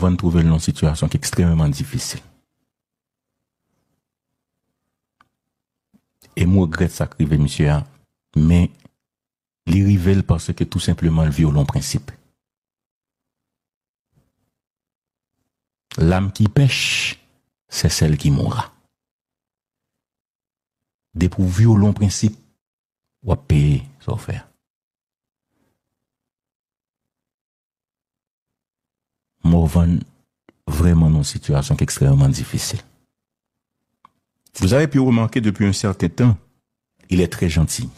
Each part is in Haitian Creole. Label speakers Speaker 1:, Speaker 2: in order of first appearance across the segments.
Speaker 1: va nous trouver dans une situation qui est extrêmement difficile. Et moi, regrette ça arrivé, monsieur, mais il révèle parce que tout simplement, le violon principe. L'âme qui pêche, c'est celle qui mourra. Dépourvu au long principe, ou à payer, son offert. Morvan, vraiment dans une situation extrêmement difficile. Vous avez pu remarquer depuis un certain temps, il est très gentil.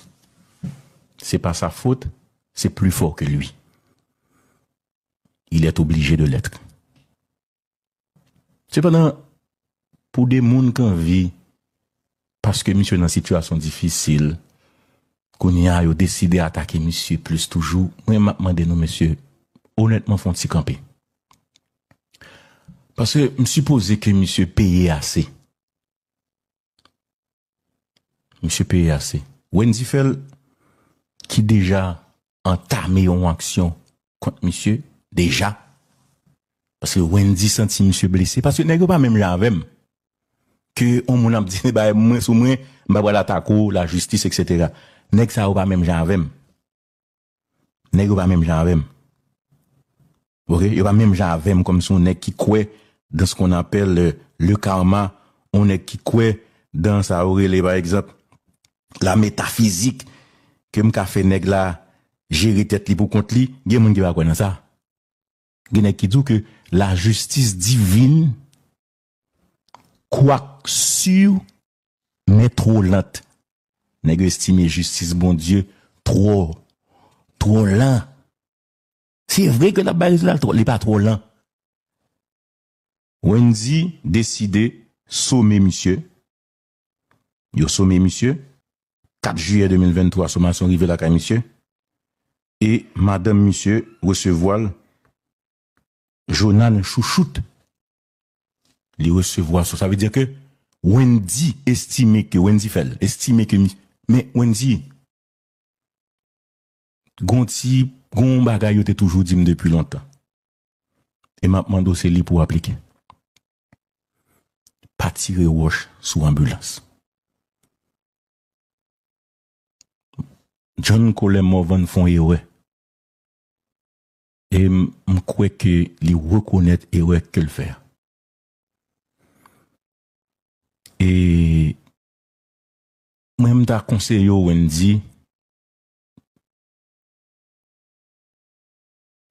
Speaker 1: C'est pas sa faute, c'est plus fort que lui. Il est obligé de l'être. Cependant, pour des mondes qui vit, parce que monsieur est dans une situation difficile, qu'on y a décidé d'attaquer monsieur plus toujours, moi, je demandé monsieur, honnêtement, font-ils camper? Pase msupose ke msye peye ase. Msye peye ase. Wendi fel ki deja anta meyon anksyon kont msye, deja. Pase wendi senti msye blese. Pase nek yo pa mèm janvem. Ke ou moun anp di, mwen sou mwen, mwen wala tako, la justice, etc. Nek sa yo pa mèm janvem. Nek yo pa mèm janvem. Yo pa mèm janvem kom son nek ki kwe dan se kon apel le karma, on ek ki kwe dan sa ori li ba egzat, la metafizik, kem ka fe neg la jiritet li pou kont li, gen moun ki ba kwen an sa. Gen ek ki dou ke la justis divin, kwa ksiu, ne tro lant. Neg estime justis bon die, tro, tro lant. Se vre kon ap ba egzat li pa tro lant. Wendi deside soume misye, yo soume misye, 4 juye 2023 souman son rive la ka misye, e madame misye wese voal, jounan chouchoute, li wese voal sou, sa ve diye ke wendi estime ke wendi fel, estime ke misye, me wendi, gonti, goun bagay yo te toujou di m depi lontan, e map mando se li pou aplike, patir e wosh sou ambulans. John Coleman
Speaker 2: foun e we. E m kwe ke li wou konet e we ke l fè. E mèm da konseyo wèn di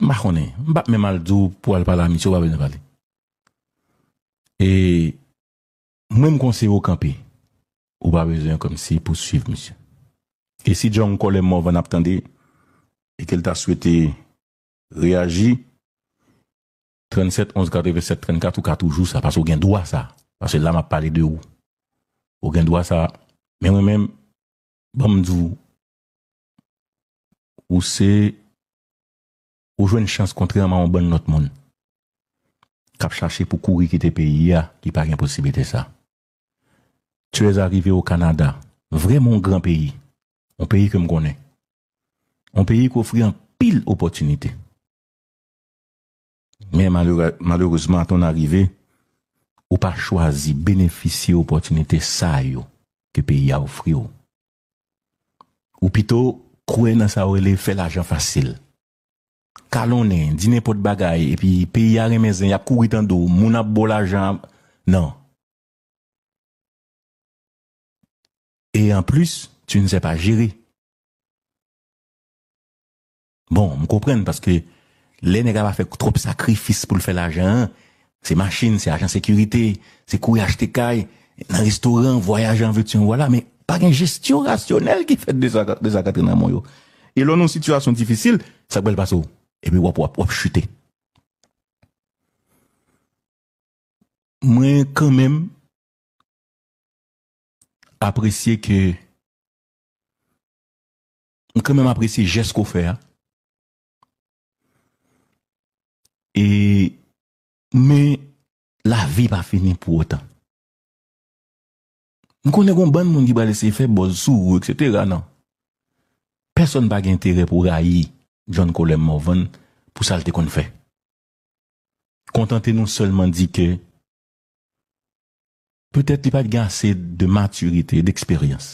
Speaker 2: m akone, m bap mèm al dou pou al pala misyo wè vè nè vali.
Speaker 1: E Mwen kon se yo kampe, ou ba rezyon kom si pou s'yiv, monsye. E si djan kon lem mo van ap tende, e kel ta souwete reagi, 37, 11, 14, 27, 34, ou ka toujou sa, pas ou gen doa sa, pas ou la ma pale de ou. Ou gen doa sa, men wè men, bon mdou, ou se, ou jwen chans kontreman an bon not moun. Kap chache pou kouri ki te peyi ya, ki pa gen posibete sa. Tuez arrive ou Kanada, vremen gran peyi. Un peyi ke m konen. Un peyi ko fri an pil oportunite. Men malourousman ton arrive, ou pa chwazi, beneficie, oportunite sa yo, ke peyi a ofri yo. Ou pito, kwen nan sa wele, fe la jan fasil. Kalon nen, dine pot bagay, e pi peyi a remezen, ya kou itan do, moun ap bol la jan, nan.
Speaker 2: E an plus, tu ne se pa jiri.
Speaker 1: Bon, m ko pren, paske le nega va fe trop sakrifis pou l fe l ajan. Se machine, se ajan sekurite, se kouye achete kay, nan restoran, voyajan, par gen gestyon rasyonel ki fet de sa katir nan moun yo. E lon an situasyon difisil, sa bel baso, e mi wap wap wap chute.
Speaker 2: Mwen kan menm, apresye ke, m kremen apresye jes kou fè a, e,
Speaker 1: me, la vi pa fini pou otan. M konen kon ban moun ki ba lese fè, boz, sou, etc. nan. Person pa gen tere pou rayi, John Coleman Moven, pou salte kon fè. Kontante nou solman di ke, Pe tèt li non pat gansè de maturite, d'eksperyans.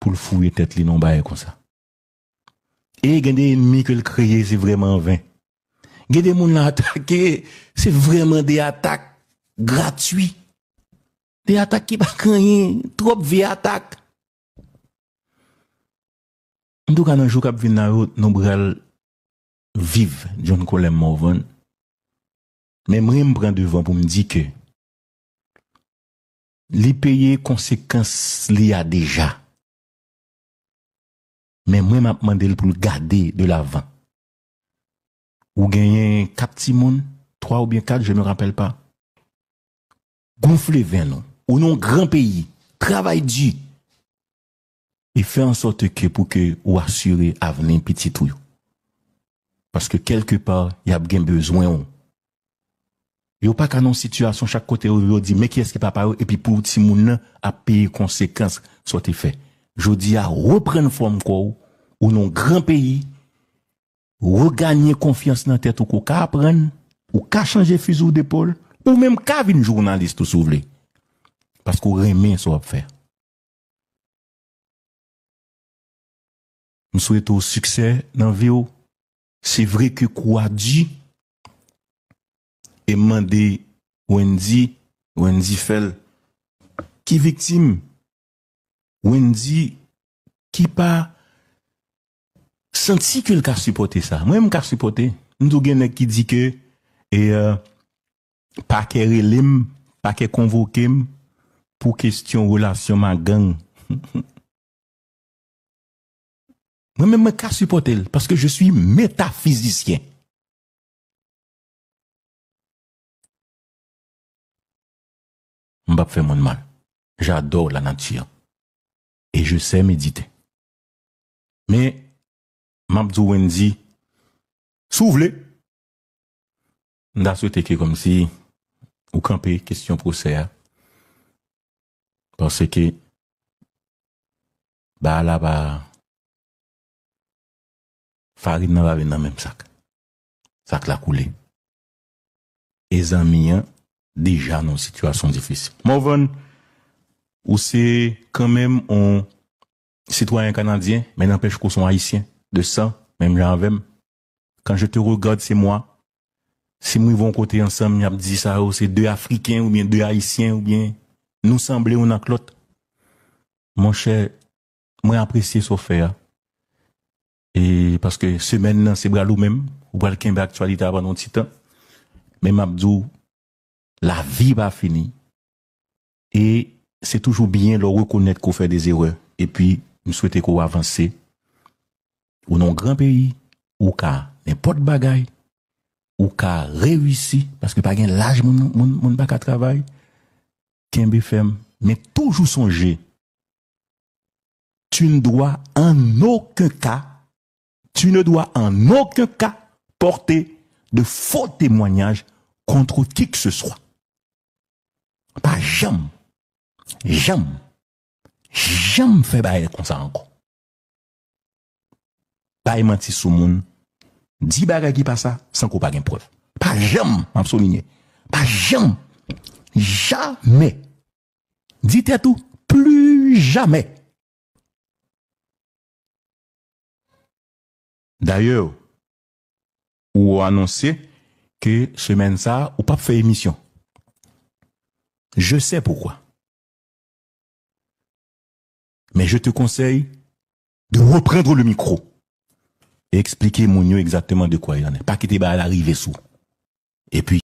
Speaker 1: Pou l'fouye tèt li nan baye kon sa. E, gen de enmi ke l'kreye, se vreman vè. Gen de moun l'atake, se vreman de atak gratwi. De atak ki pa krenye, trop vè atak. Mdou kan anjou kap vin nan route, nan brel vive John Colen Morvan. Men mre mpren devan pou mdike... Li peye
Speaker 2: konsekans li ya deja. Men mwen map mandel
Speaker 1: pou l'gade de lavan. Ou genyen kap ti moun, 3 ou bien 4, je me rappel pa. Gonfle ven, ou non gran peyi. Travay di. E fè an sote ke pou ke ou asyre avnen piti tou yo. Paske kelke par, ya bgen bezwen yo. Yo pa kanon situasyon chak kote yo, yo di me kye eske pa pa yo, epi pou ti moun api konsekans sote fe. Jodi a repren fom kou, ou nou gran peyi, ou reganye konfians nan tet ou kou ka apren, ou ka chanje fuzou depol, ou menm kavi nou jounalist ou souvle. Pas kou remen
Speaker 2: sou ap fe. M sou eto ou
Speaker 1: suksè nan ve yo, se vre ki kou a di, Demande wèndi, wèndi fel, ki viktim, wèndi ki pa senti kel ka sipote sa. Mwen mwen ka sipote. Mwen tou gen ek ki dike e uh, pa kerelem, pa ke konvokem pou kestyon relasyonman gang. Mwen mwen
Speaker 2: ka sipote el, paske je sou metafizisyen. ap fè moun mal. J'adore la nati an. E jè sè medite. Mè,
Speaker 1: m'ap zouwen zi, souv lè. Nda sou teke kom si ou kanpe kèstyon pou sè a. Pansè ke ba la ba
Speaker 2: farid nan avè nan mèm sak. Sak la koulè.
Speaker 1: E zan mi an Deja nou situasyon difisil. Mou ven, ou se kanmem ou sitwayen kanadyen, men anpech kou son haisyen, de sa, men jen avèm, kan je te regade se moi, se mou yon kote ansam, yon ap di sa, ou se de afrikyen ou bien de haisyen, ou bien nou semblé ou nan klot. Mon chè, mwen apresye sou fè ya. E, paske semen nan se bralou men, ou balken be aktualite avan nou titan, men ap di ou la vie va finir. Et c'est toujours bien de reconnaître qu'on fait des erreurs. Et puis, nous souhaitons qu'on avance. Ou non grand pays, ou pas n'importe bagaille, ou qu'à réussi. parce que pas gain l'âge mon, mon, à travail, mais toujours songer. Tu ne dois en aucun cas, tu ne dois en aucun cas porter de faux témoignages contre qui que ce soit. Pa jom, jom, jom fe baye kon sa anko. Baye manti sou moun, di baye ki pa sa, san ko bagen prouf. Pa jom, mam sou minye, pa jom, jame. Di tetou,
Speaker 2: plu jame.
Speaker 1: Daye ou, ou anonsi ke semen sa ou pap fe emisyon. Je sais pourquoi. Mais je te conseille de reprendre le micro et expliquer mon exactement de quoi il en est. Pas quitter à l'arrivée sous. Et puis,